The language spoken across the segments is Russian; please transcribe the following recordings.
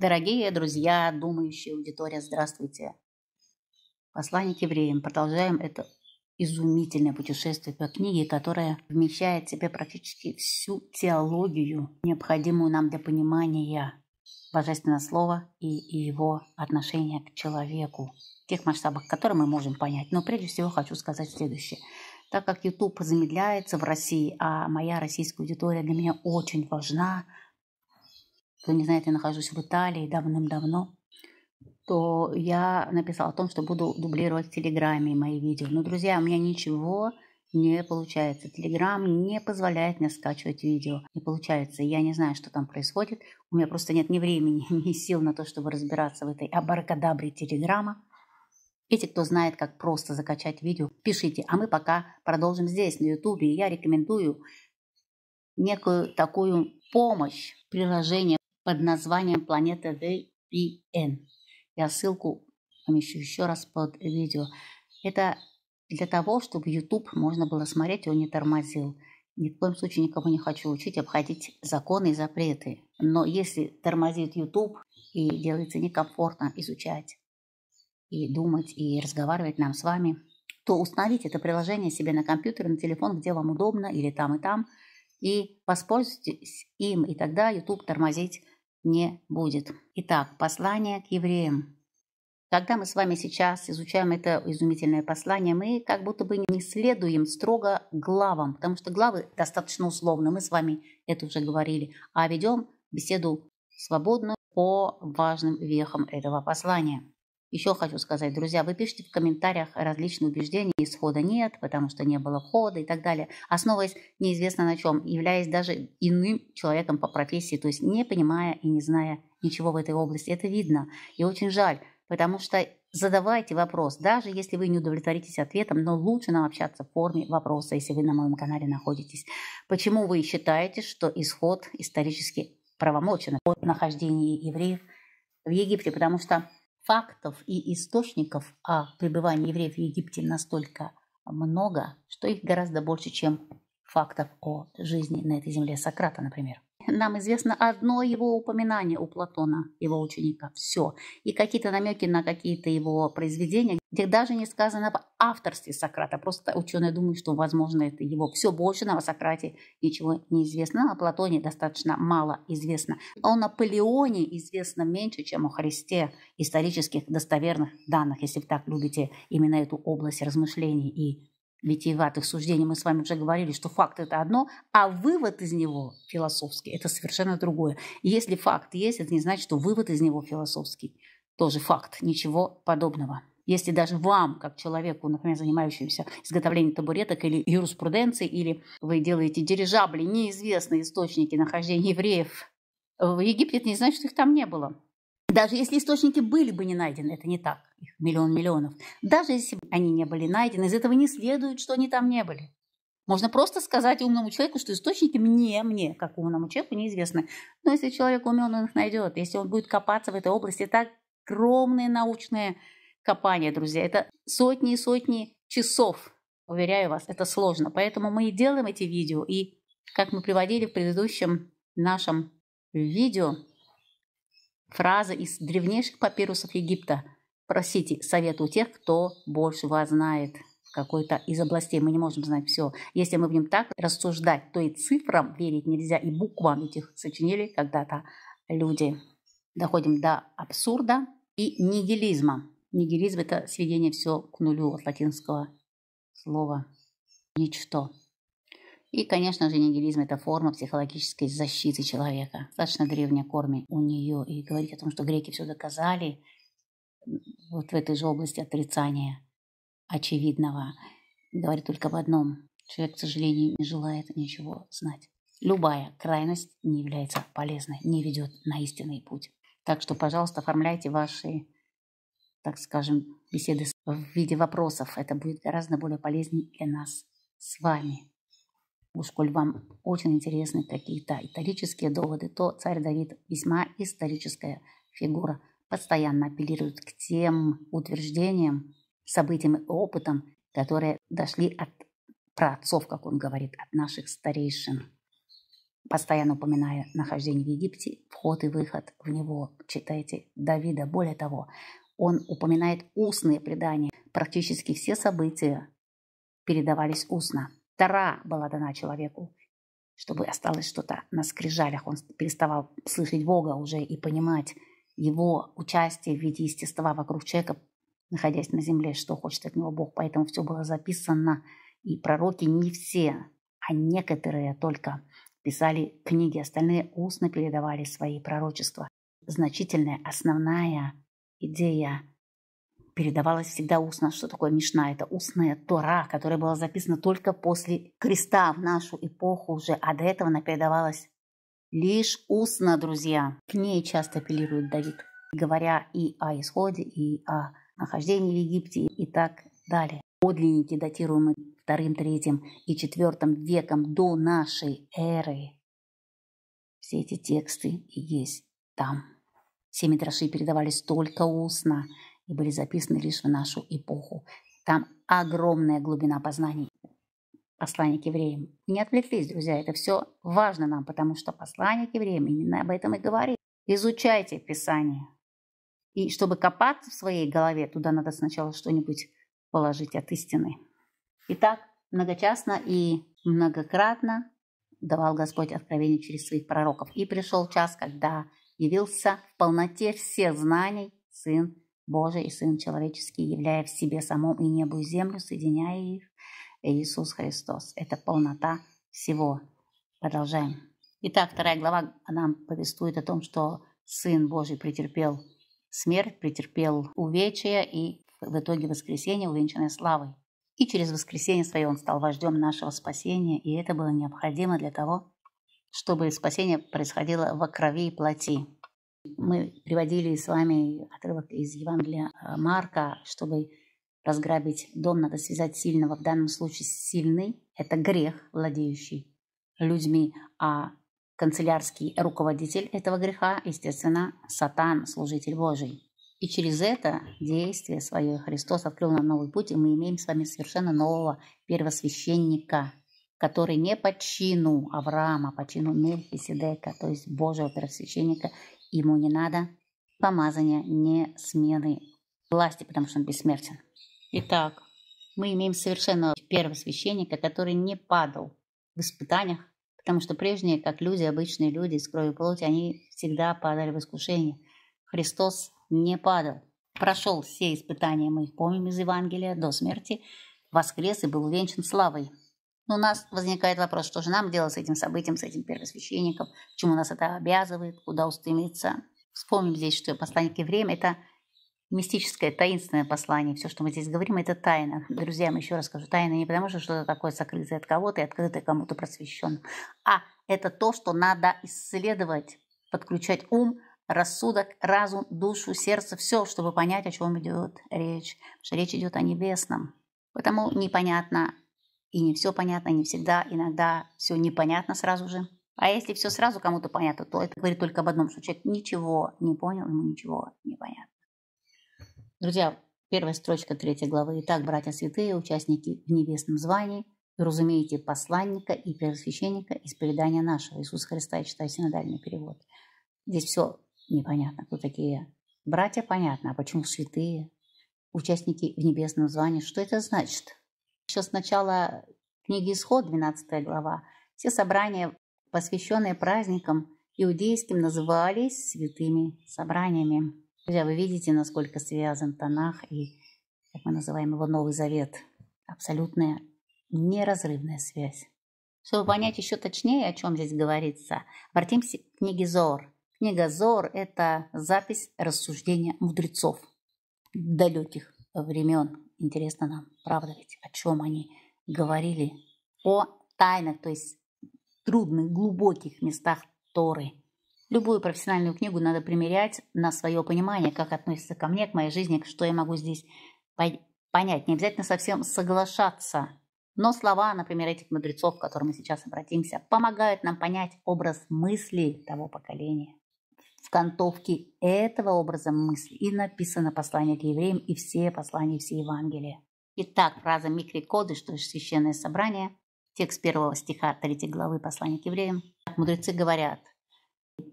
Дорогие друзья, думающие аудитория, здравствуйте. Посланники евреям. Продолжаем это изумительное путешествие по книге, которое вмещает в себе практически всю теологию, необходимую нам для понимания Божественного Слова и его отношения к человеку, в тех масштабах, которые мы можем понять. Но прежде всего хочу сказать следующее. Так как YouTube замедляется в России, а моя российская аудитория для меня очень важна, кто не знает, я нахожусь в Италии давным-давно, то я написала о том, что буду дублировать в Телеграме мои видео. Но, друзья, у меня ничего не получается. Телеграм не позволяет мне скачивать видео. Не получается. Я не знаю, что там происходит. У меня просто нет ни времени, ни сил на то, чтобы разбираться в этой абаракадабре Телеграма. Эти, кто знает, как просто закачать видео, пишите. А мы пока продолжим здесь, на Ютубе. я рекомендую некую такую помощь, приложение под названием «Планета VPN». Я ссылку помещу еще раз под видео. Это для того, чтобы YouTube можно было смотреть, и он не тормозил. Ни в коем случае никого не хочу учить обходить законы и запреты. Но если тормозит YouTube и делается некомфортно изучать и думать, и разговаривать нам с вами, то установите это приложение себе на компьютер, на телефон, где вам удобно, или там и там, и воспользуйтесь им, и тогда YouTube тормозить не будет. Итак, послание к евреям. Когда мы с вами сейчас изучаем это изумительное послание, мы как будто бы не следуем строго главам, потому что главы достаточно условны, мы с вами это уже говорили, а ведем беседу свободную по важным вехам этого послания. Еще хочу сказать, друзья, вы пишите в комментариях различные убеждения, исхода нет, потому что не было хода и так далее, основываясь неизвестно на чем, являясь даже иным человеком по профессии, то есть не понимая и не зная ничего в этой области. Это видно и очень жаль, потому что задавайте вопрос, даже если вы не удовлетворитесь ответом, но лучше нам общаться в форме вопроса, если вы на моем канале находитесь. Почему вы считаете, что исход исторически правомочен от нахождения евреев в Египте? Потому что фактов и источников о пребывании евреев в Египте настолько много, что их гораздо больше, чем фактов о жизни на этой земле Сократа, например нам известно одно его упоминание у Платона, его ученика. Все. И какие-то намеки на какие-то его произведения, где даже не сказано об авторстве Сократа. Просто ученые думают, что, возможно, это его. Все больше на о Сократе ничего не известно. О Платоне достаточно мало известно. О Наполеоне известно меньше, чем о Христе. Исторических достоверных данных, если вы так любите именно эту область размышлений и витиеватых суждений. Мы с вами уже говорили, что факт – это одно, а вывод из него философский – это совершенно другое. если факт есть, это не значит, что вывод из него философский. Тоже факт, ничего подобного. Если даже вам, как человеку, например, занимающемуся изготовлением табуреток или юриспруденцией или вы делаете дирижабли, неизвестные источники нахождения евреев в Египте, это не значит, что их там не было. Даже если источники были бы не найдены, это не так, их миллион миллионов. Даже если бы они не были найдены, из этого не следует, что они там не были. Можно просто сказать умному человеку, что источники мне, мне, как умному человеку, неизвестны. Но если человек умен, он их найдет. Если он будет копаться в этой области, это огромное научное копание, друзья. Это сотни и сотни часов, уверяю вас, это сложно. Поэтому мы и делаем эти видео. И, как мы приводили в предыдущем нашем видео, Фраза из древнейших папирусов Египта. Просите совет у тех, кто больше вас знает. Какой-то из областей мы не можем знать все. Если мы будем так рассуждать, то и цифрам верить нельзя, и буквам, этих сочинили когда-то люди. Доходим до абсурда и нигилизма. Нигилизм – это сведение все к нулю от латинского слова «ничто». И, конечно же, нигилизм – это форма психологической защиты человека. Достаточно древняя корми у нее. И говорить о том, что греки все доказали, вот в этой же области отрицания очевидного, говорит только об одном. Человек, к сожалению, не желает ничего знать. Любая крайность не является полезной, не ведет на истинный путь. Так что, пожалуйста, оформляйте ваши, так скажем, беседы в виде вопросов. Это будет гораздо более полезнее для нас с вами уж коль вам очень интересны какие-то исторические доводы, то царь Давид весьма историческая фигура, постоянно апеллирует к тем утверждениям, событиям и опытам, которые дошли от праотцов, как он говорит, от наших старейшин. Постоянно упоминая нахождение в Египте, вход и выход в него, читайте Давида. Более того, он упоминает устные предания. Практически все события передавались устно. Тара была дана человеку, чтобы осталось что-то на скрижалях. Он переставал слышать Бога уже и понимать его участие в виде естества вокруг человека, находясь на земле, что хочет от него Бог. Поэтому все было записано, и пророки не все, а некоторые только писали книги, остальные устно передавали свои пророчества. Значительная основная идея передавалось всегда устно. Что такое Мишна? Это устная Тора, которая была записана только после креста в нашу эпоху уже, а до этого она передавалась лишь устно, друзья. К ней часто апеллирует Давид, говоря и о исходе, и о нахождении в Египте и так далее. Подлинники, датируемые вторым, третьим и четвертым веком до нашей эры. Все эти тексты и есть там. Все мидраши передавались только устно, и были записаны лишь в нашу эпоху. Там огромная глубина познаний. Послание к евреям. Не отвлеклись, друзья, это все важно нам, потому что послание к евреям именно об этом и говорит. Изучайте Писание. И чтобы копаться в своей голове, туда надо сначала что-нибудь положить от истины. Итак, многочастно и многократно давал Господь откровение через своих пророков. И пришел час, когда явился в полноте всех знаний Сын Божий и Сын Человеческий, являя в себе самом и небо и землю, соединяя их, Иисус Христос. Это полнота всего. Продолжаем. Итак, вторая глава нам повествует о том, что Сын Божий претерпел смерть, претерпел увечья и в итоге воскресение, увенчанное славой. И через воскресение свое он стал вождем нашего спасения, и это было необходимо для того, чтобы спасение происходило во крови и плоти. Мы приводили с вами отрывок из Евангелия э, Марка, чтобы разграбить дом, надо связать сильного. В данном случае сильный – это грех, владеющий людьми, а канцелярский руководитель этого греха, естественно, сатан, служитель Божий. И через это действие свое Христос открыл нам новый путь, и мы имеем с вами совершенно нового первосвященника, который не по чину Авраама, по чину Мельхиседека, то есть Божьего первосвященника, ему не надо помазания, не смены власти, потому что он бессмертен. Итак, мы имеем совершенно первосвященника, который не падал в испытаниях, потому что прежние, как люди, обычные люди из крови и плоти, они всегда падали в искушение. Христос не падал. Прошел все испытания, мы их помним из Евангелия, до смерти, воскрес и был венчан славой. Но у нас возникает вопрос, что же нам делать с этим событием, с этим первосвященником, к чему нас это обязывает, куда устремиться. Вспомним здесь, что послание к евреям – это мистическое, таинственное послание. Все, что мы здесь говорим, это тайна. Друзьям еще раз скажу, тайна не потому, что что-то такое сокрытое от кого-то и открытое кому-то просвещенным, а это то, что надо исследовать, подключать ум, рассудок, разум, душу, сердце, все, чтобы понять, о чем идет речь. Потому что речь идет о небесном. Потому непонятно, и не все понятно, не всегда, иногда все непонятно сразу же. А если все сразу кому-то понятно, то это говорит только об одном, что человек ничего не понял, ему ничего не понятно. Друзья, первая строчка третьей главы. Итак, братья святые, участники в небесном звании, разумеете, посланника и первосвященника из предания нашего Иисуса Христа, я читаю синодальный перевод. Здесь все непонятно, кто такие братья, понятно, а почему святые, участники в небесном звании, что это значит? Еще с начала книги Исход, 12 глава, все собрания, посвященные праздникам иудейским, назывались святыми собраниями. Друзья, вы видите, насколько связан Танах и, как мы называем его, Новый Завет. Абсолютная неразрывная связь. Чтобы понять еще точнее, о чем здесь говорится, обратимся к книге Зор. Книга Зор – это запись рассуждения мудрецов далеких времен, Интересно нам, правда ведь, о чем они говорили? О тайнах, то есть трудных, глубоких местах Торы. Любую профессиональную книгу надо примерять на свое понимание, как относится ко мне, к моей жизни, что я могу здесь понять. Не обязательно совсем соглашаться. Но слова, например, этих мудрецов, к которым мы сейчас обратимся, помогают нам понять образ мысли того поколения в контовке этого образа мысли и написано послание к евреям и все послания, все Евангелия. Итак, фраза «Микри Кодыш», то «Священное собрание», текст первого стиха третьей главы послания к евреям. Мудрецы говорят,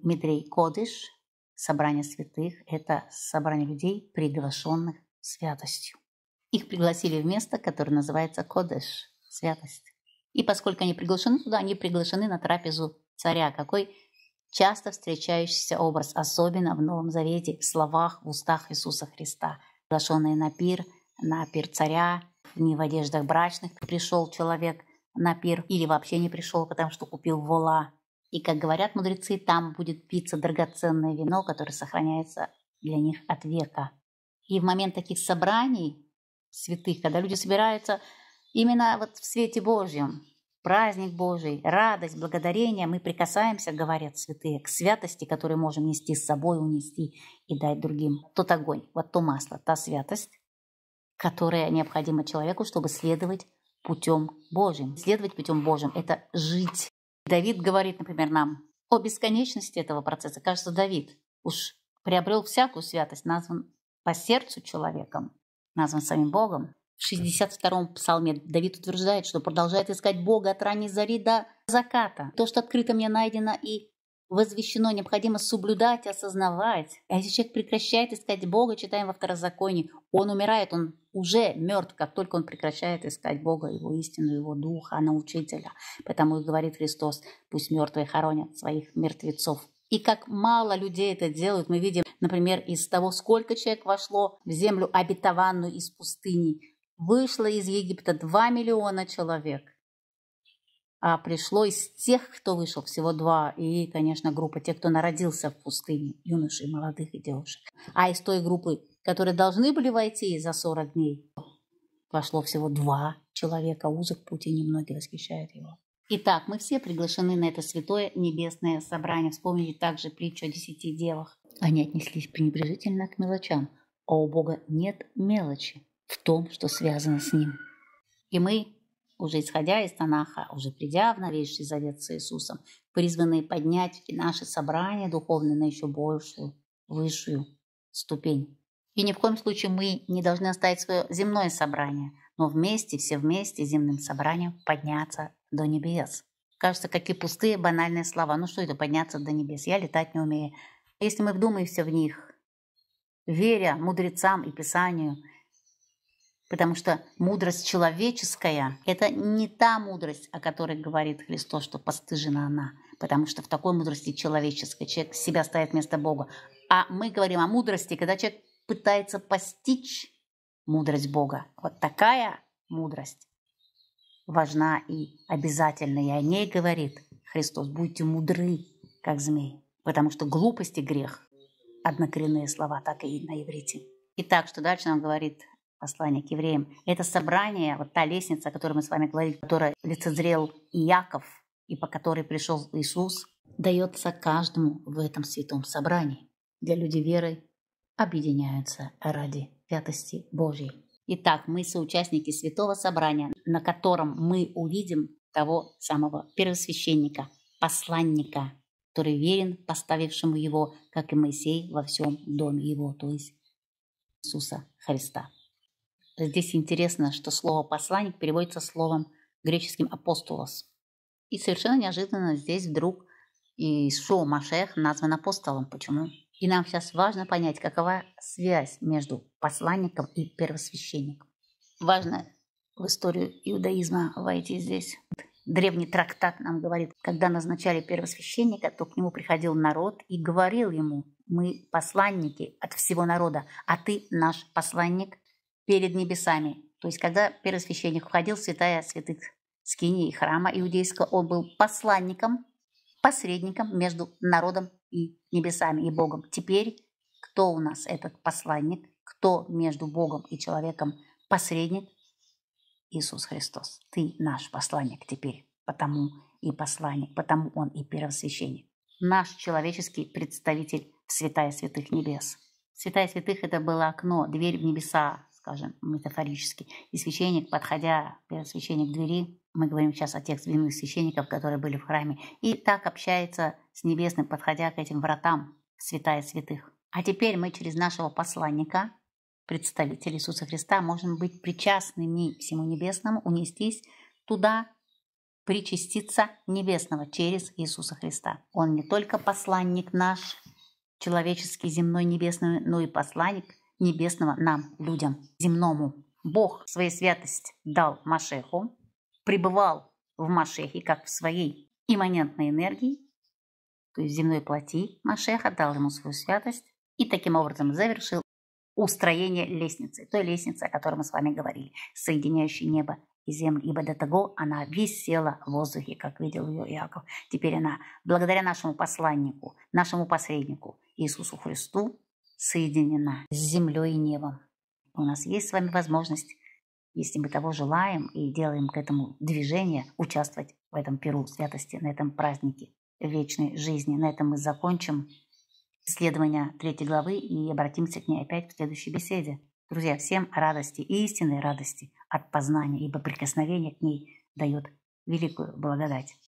Мидрей Кодыш, собрание святых, это собрание людей, приглашенных святостью. Их пригласили в место, которое называется Кодыш, святость. И поскольку они приглашены туда, они приглашены на трапезу царя. Какой часто встречающийся образ, особенно в Новом Завете, в словах, в устах Иисуса Христа. Приглашенный на пир, на пир царя, не в одеждах брачных пришел человек на пир, или вообще не пришел, потому что купил вола. И, как говорят мудрецы, там будет питься драгоценное вино, которое сохраняется для них от века. И в момент таких собраний святых, когда люди собираются именно вот в свете Божьем, праздник Божий, радость, благодарение. Мы прикасаемся, говорят святые, к святости, которую можем нести с собой, унести и дать другим. Тот огонь, вот то масло, та святость, которая необходима человеку, чтобы следовать путем Божьим. Следовать путем Божьим – это жить. Давид говорит, например, нам о бесконечности этого процесса. Кажется, Давид уж приобрел всякую святость, назван по сердцу человеком, назван самим Богом. В 62-м псалме Давид утверждает, что продолжает искать Бога от ранней зари до заката. То, что открыто мне найдено и возвещено, необходимо соблюдать, осознавать. А если человек прекращает искать Бога, читаем во второзаконии, он умирает, он уже мертв, как только он прекращает искать Бога, его истину, его духа, а научителя. Поэтому и говорит Христос, пусть мертвые хоронят своих мертвецов. И как мало людей это делают, мы видим, например, из того, сколько человек вошло в землю обетованную из пустыни, вышло из Египта 2 миллиона человек. А пришло из тех, кто вышел, всего два. И, конечно, группа тех, кто народился в пустыне, юношей, молодых и девушек. А из той группы, которые должны были войти за 40 дней, вошло всего два человека. Узок путь, и немногие восхищают его. Итак, мы все приглашены на это святое небесное собрание. Вспомните также притчу о десяти девах. Они отнеслись пренебрежительно к мелочам, а у Бога нет мелочи в том, что связано с ним. И мы, уже исходя из Танаха, уже придя в новейший завет с Иисусом, призванные поднять наше собрание духовное на еще большую, высшую ступень. И ни в коем случае мы не должны оставить свое земное собрание, но вместе, все вместе, земным собранием подняться до небес. Кажется, какие пустые банальные слова. Ну что это, подняться до небес? Я летать не умею. Если мы вдумаемся в них, веря мудрецам и Писанию – Потому что мудрость человеческая – это не та мудрость, о которой говорит Христос, что постыжена она. Потому что в такой мудрости человеческой человек себя ставит вместо Бога. А мы говорим о мудрости, когда человек пытается постичь мудрость Бога. Вот такая мудрость важна и обязательна. И о ней говорит Христос. Будьте мудры, как змей. Потому что глупость и грех – однокоренные слова, так и на иврите. Итак, что дальше нам говорит послание к евреям. Это собрание, вот та лестница, о которой мы с вами говорили, которая лицезрел Иаков, и по которой пришел Иисус, дается каждому в этом святом собрании. Для людей веры объединяются ради святости Божьей. Итак, мы соучастники святого собрания, на котором мы увидим того самого первосвященника, посланника, который верен поставившему его, как и Моисей, во всем доме его, то есть Иисуса Христа. Здесь интересно, что слово «посланник» переводится словом греческим «апостолос». И совершенно неожиданно здесь вдруг Ишо Машех назван апостолом. Почему? И нам сейчас важно понять, какова связь между посланником и первосвященником. Важно в историю иудаизма войти здесь. Древний трактат нам говорит, когда назначали первосвященника, то к нему приходил народ и говорил ему, мы посланники от всего народа, а ты наш посланник перед небесами. То есть, когда первосвященник входил в святая святых скини и храма иудейского, он был посланником, посредником между народом и небесами, и Богом. Теперь кто у нас этот посланник, кто между Богом и человеком посредник? Иисус Христос. Ты наш посланник теперь, потому и посланник, потому он и первосвященник. Наш человеческий представитель в святая святых небес. Святая святых – это было окно, дверь в небеса, скажем, метафорически. И священник, подходя, первый священник к двери, мы говорим сейчас о тех земных священников, которые были в храме, и так общается с небесным, подходя к этим вратам, святая святых. А теперь мы через нашего посланника, представителя Иисуса Христа, можем быть причастными к всему небесному, унестись туда, причаститься небесного через Иисуса Христа. Он не только посланник наш, человеческий, земной, небесный, но и посланник – небесного нам, людям, земному. Бог своей святость дал Машеху, пребывал в Машехе, как в своей имманентной энергии, то есть земной плоти Машеха, дал ему свою святость и таким образом завершил устроение лестницы, той лестницы, о которой мы с вами говорили, соединяющей небо и землю, ибо до того она висела в воздухе, как видел ее Иаков. Теперь она, благодаря нашему посланнику, нашему посреднику Иисусу Христу, соединена с землей и небом. У нас есть с вами возможность, если мы того желаем и делаем к этому движение, участвовать в этом перу святости, на этом празднике вечной жизни. На этом мы закончим исследование третьей главы и обратимся к ней опять в следующей беседе. Друзья, всем радости, и истинной радости от познания, ибо прикосновение к ней дает великую благодать.